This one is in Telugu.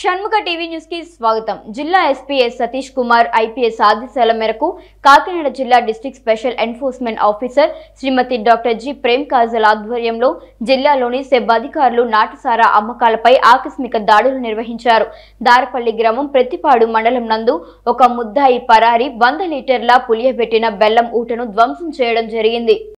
షణ్ముఖ టీవీ న్యూస్ కి స్వాగతం జిల్లా ఎస్పీఎస్ సతీష్ కుమార్ ఐపీఎస్ ఆదేశాల మేరకు కాకినాడ జిల్లా district special enforcement officer Srimathi doctor G Prem Kajal ఆధ్వర్యంలో జిల్లాలోని సెబ్ అధికారులు నాటుసారా అమ్మకాలపై ఆకస్మిక దాడులు నిర్వహించారు దారపల్లి గ్రామం ప్రతిపాడు మండలం నందు ఒక ముద్దాయి పరారి వంద లీటర్ల పులియబెట్టిన బెల్లం ఊటను ధ్వంసం చేయడం జరిగింది